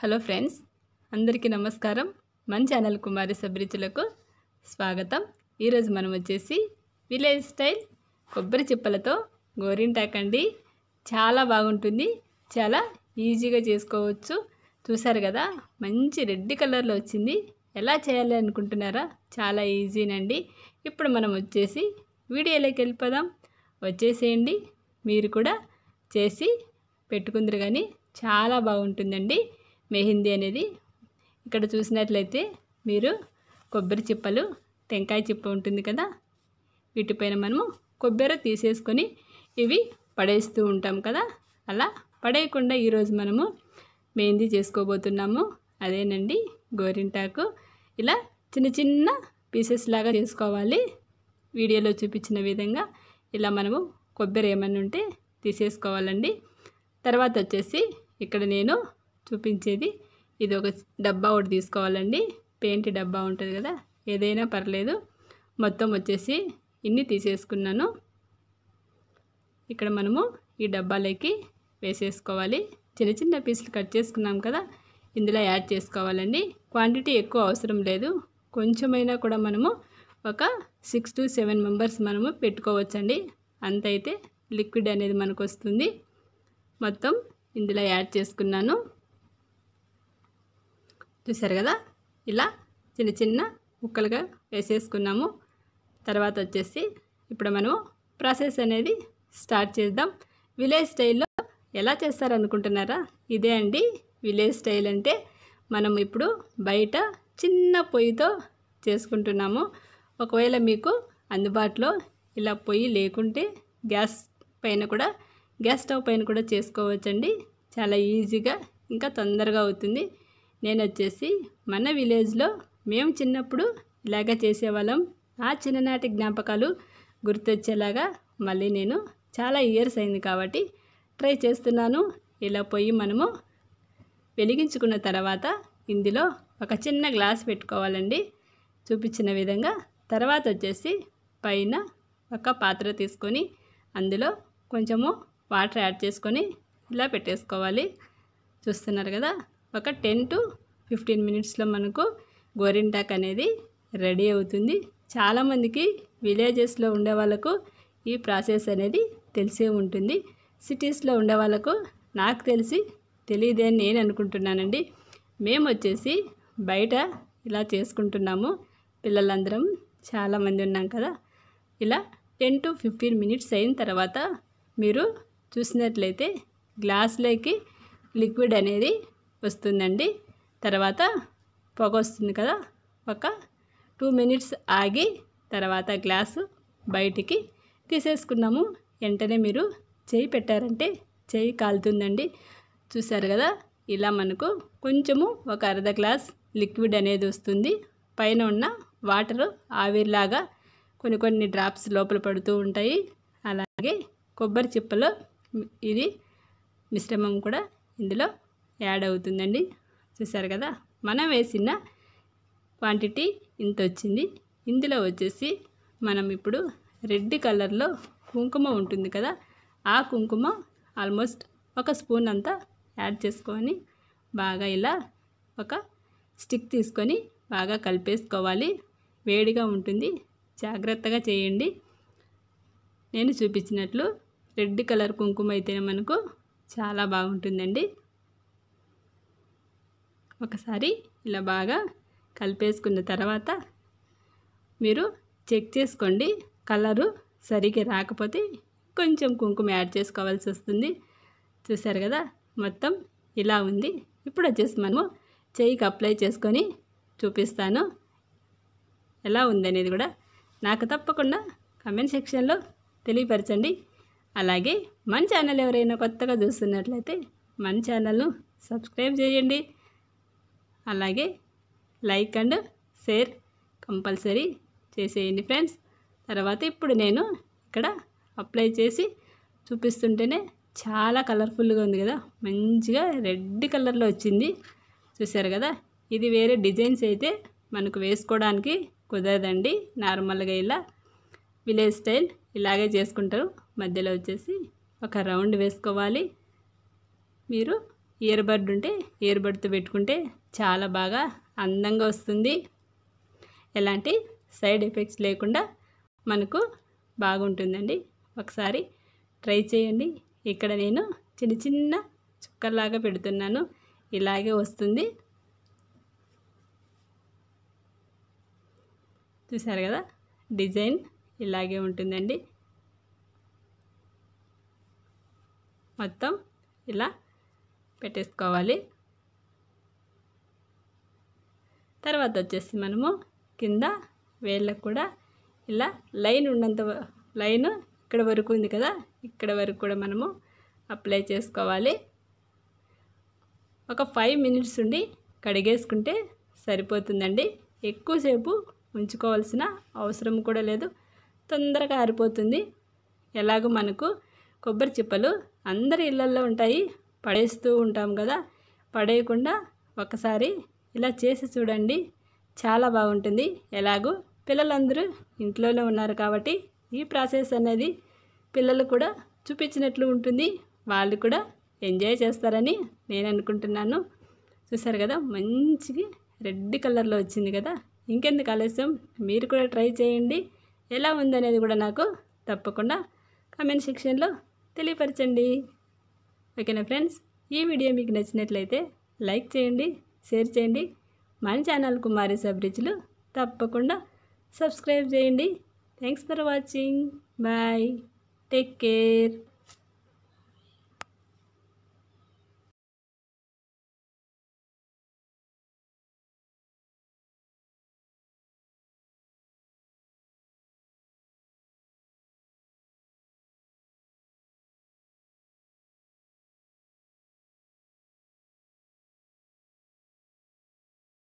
hello friends అందరికీ నమస్కారం మన ఛానల్ కుమారి సబ్రిచులకు స్వాగతం ఈరోజు మనం వచ్చేసి విలేజ్ స్టైల్ కొబ్బరి చిప్పలతో గోరింటాక్ అండి చాలా బాగుంటుంది చాలా ఈజీగా చేసుకోవచ్చు చూసారు కదా మంచి రెడ్ కలర్లో వచ్చింది ఎలా చేయాలి అనుకుంటున్నారా చాలా ఈజీనండి ఇప్పుడు మనం వచ్చేసి వీడియోలోకి వెళ్ళిపోదాం వచ్చేసేయండి మీరు కూడా చేసి పెట్టుకుందరు కానీ చాలా బాగుంటుందండి మెహిందీ అనేది ఇక్కడ చూసినట్లయితే మీరు కొబ్బరి చిప్పలు టెంకాయ చిప్ప ఉంటుంది కదా వీటిపైన మనము కొబ్బరి తీసేసుకొని ఇవి పడేస్తూ ఉంటాం కదా అలా పడేయకుండా ఈరోజు మనము మెహందీ చేసుకోబోతున్నాము అదేనండి గోరింటాకు ఇలా చిన్న చిన్న పీసెస్ లాగా చేసుకోవాలి వీడియోలో చూపించిన విధంగా ఇలా మనము కొబ్బరి ఏమన్నా ఉంటే తీసేసుకోవాలండి తర్వాత వచ్చేసి ఇక్కడ నేను చూపించేది ఇది ఒక డబ్బా ఒకటి తీసుకోవాలండి పెయింట్ డబ్బా ఉంటుంది కదా ఏదైనా పర్లేదు మొత్తం వచ్చేసి ఇన్ని తీసేసుకున్నాను ఇక్కడ మనము ఈ డబ్బాలోకి వేసేసుకోవాలి చిన్న చిన్న పీసులు కట్ చేసుకున్నాం కదా ఇందులో యాడ్ చేసుకోవాలండి క్వాంటిటీ ఎక్కువ అవసరం లేదు కొంచెమైనా కూడా మనము ఒక సిక్స్ టు సెవెన్ మెంబర్స్ మనము పెట్టుకోవచ్చండి అంత అయితే లిక్విడ్ అనేది మనకు వస్తుంది మొత్తం ఇందులో యాడ్ చేసుకున్నాను చూసారు కదా ఇలా చిన్న చిన్న ముక్కలుగా వేసేసుకున్నాము తర్వాత వచ్చేసి ఇప్పుడు మనము ప్రాసెస్ అనేది స్టార్ట్ చేద్దాం విలేజ్ స్టైల్లో ఎలా చేస్తారనుకుంటున్నారా ఇదే అండి విలేజ్ స్టైల్ అంటే మనం ఇప్పుడు బయట చిన్న పొయ్యితో చేసుకుంటున్నాము ఒకవేళ మీకు అందుబాటులో ఇలా పొయ్యి లేకుంటే గ్యాస్ పైన కూడా గ్యాస్ స్టవ్ పైన కూడా చేసుకోవచ్చండి చాలా ఈజీగా ఇంకా తొందరగా అవుతుంది నేను వచ్చేసి మన విలేజ్లో మేము చిన్నప్పుడు ఇలాగ చేసేవాళ్ళం ఆ చిన్ననాటి జ్ఞాపకాలు గుర్తొచ్చేలాగా మళ్ళీ నేను చాలా ఇయర్స్ అయింది కాబట్టి ట్రై చేస్తున్నాను ఇలా పోయి మనము వెలిగించుకున్న తర్వాత ఇందులో ఒక చిన్న గ్లాస్ పెట్టుకోవాలండి చూపించిన విధంగా తర్వాత వచ్చేసి పైన ఒక పాత్ర తీసుకొని అందులో కొంచెము వాటర్ యాడ్ చేసుకొని ఇలా పెట్టేసుకోవాలి చూస్తున్నారు కదా ఒక టెన్ టు ఫిఫ్టీన్ మినిట్స్లో మనకు గోరింటాక్ అనేది రెడీ అవుతుంది చాలామందికి విలేజెస్లో ఉండే వాళ్ళకు ఈ ప్రాసెస్ అనేది తెలిసే ఉంటుంది సిటీస్లో ఉండే వాళ్ళకు నాకు తెలిసి తెలియదే అని నేను అనుకుంటున్నానండి మేము వచ్చేసి బయట ఇలా చేసుకుంటున్నాము పిల్లలందరం చాలామంది ఉన్నాం కదా ఇలా టెన్ టు ఫిఫ్టీన్ మినిట్స్ అయిన తర్వాత మీరు చూసినట్లయితే గ్లాస్లోకి లిక్విడ్ అనేది వస్తుందండి తర్వాత పొగ వస్తుంది కదా ఒక టూ మినిట్స్ ఆగి తర్వాత గ్లాసు బయటికి తీసేసుకున్నాము వెంటనే మీరు చేయి పెట్టారంటే చేయి కాలుతుందండి చూసారు కదా ఇలా మనకు కొంచెము ఒక అర్ధ గ్లాస్ లిక్విడ్ అనేది వస్తుంది పైన ఉన్న వాటర్ ఆవిరిలాగా కొన్ని కొన్ని డ్రాప్స్ లోపల పడుతూ ఉంటాయి అలాగే కొబ్బరి చిప్పలో ఇది మిశ్రమం కూడా ఇందులో యాడ్ అవుతుందండి చూసారు కదా మనం వేసిన క్వాంటిటీ ఇంత వచ్చింది ఇందులో వచ్చేసి మనం ఇప్పుడు రెడ్ కలర్లో కుంకుమ ఉంటుంది కదా ఆ కుంకుమ ఆల్మోస్ట్ ఒక స్పూన్ అంతా యాడ్ చేసుకొని బాగా ఇలా ఒక స్టిక్ తీసుకొని బాగా కలిపేసుకోవాలి వేడిగా ఉంటుంది జాగ్రత్తగా చేయండి నేను చూపించినట్లు రెడ్ కలర్ కుంకుమ అయితే మనకు చాలా బాగుంటుందండి ఒకసారి ఇలా బాగా కలిపేసుకున్న తర్వాత మీరు చెక్ చేసుకోండి కలరు సరిగ్గా రాకపోతే కొంచెం కుంకుమ యాడ్ చేసుకోవాల్సి వస్తుంది చూసారు కదా మొత్తం ఇలా ఉంది ఇప్పుడు వచ్చేసి మనము చేయికి అప్లై చేసుకొని చూపిస్తాను ఎలా ఉందనేది కూడా నాకు తప్పకుండా కమెంట్ సెక్షన్లో తెలియపరచండి అలాగే మన ఛానల్ ఎవరైనా కొత్తగా చూస్తున్నట్లయితే మన ఛానల్ను సబ్స్క్రైబ్ చేయండి అలాగే లైక్ అండ్ షేర్ కంపల్సరీ చేసేయండి ఫ్రెండ్స్ తర్వాత ఇప్పుడు నేను ఇక్కడ అప్లై చేసి చూపిస్తుంటేనే చాలా కలర్ఫుల్గా ఉంది కదా మంచిగా రెడ్ కలర్లో వచ్చింది చూసారు కదా ఇది వేరే డిజైన్స్ అయితే మనకు వేసుకోవడానికి కుదరదండి నార్మల్గా ఇలా విలేజ్ స్టైల్ ఇలాగే చేసుకుంటారు మధ్యలో వచ్చేసి ఒక రౌండ్ వేసుకోవాలి మీరు ఇయర్ ఉంటే ఇయర్ బడ్తో పెట్టుకుంటే చాలా బాగా అందంగా వస్తుంది ఎలాంటి సైడ్ ఎఫెక్ట్స్ లేకుండా మనకు బాగుంటుందండి ఒకసారి ట్రై చేయండి ఇక్కడ నేను చిన్న చిన్న చుక్కల్లాగా పెడుతున్నాను ఇలాగే వస్తుంది చూసారు కదా డిజైన్ ఇలాగే ఉంటుందండి మొత్తం ఇలా పెట్టేసుకోవాలి తర్వాత వచ్చేసి మనము కింద వేళ్ళకు కూడా ఇలా లైన్ ఉన్నంత లైన్ ఇక్కడ వరకు ఉంది కదా ఇక్కడ వరకు కూడా మనము అప్లై చేసుకోవాలి ఒక ఫైవ్ మినిట్స్ ఉండి కడిగేసుకుంటే సరిపోతుందండి ఎక్కువసేపు ఉంచుకోవాల్సిన అవసరం కూడా లేదు తొందరగా ఆరిపోతుంది ఎలాగో మనకు కొబ్బరి చిప్పలు అందరి ఇళ్ళల్లో ఉంటాయి పడేస్తూ ఉంటాం కదా పడేయకుండా ఒకసారి ఇలా చేసి చూడండి చాలా బాగుంటుంది ఎలాగూ పిల్లలందరూ ఇంట్లోనే ఉన్నారు కాబట్టి ఈ ప్రాసెస్ అనేది పిల్లలు కూడా చూపించినట్లు ఉంటుంది వాళ్ళు కూడా ఎంజాయ్ చేస్తారని నేను అనుకుంటున్నాను చూసారు కదా మంచిగా రెడ్ కలర్లో వచ్చింది కదా ఇంకెందుకు ఆలస్యం మీరు కూడా ట్రై చేయండి ఎలా ఉందనేది కూడా నాకు తప్పకుండా కామెంట్ సెక్షన్లో తెలియపరచండి ఓకేనా ఫ్రెండ్స్ ఈ వీడియో మీకు నచ్చినట్లయితే లైక్ చేయండి షేర్ చేయండి మన ఛానల్ కుమారి సబ్రిజ్లు తప్పకుండా సబ్స్క్రైబ్ చేయండి thanks for watching bye take care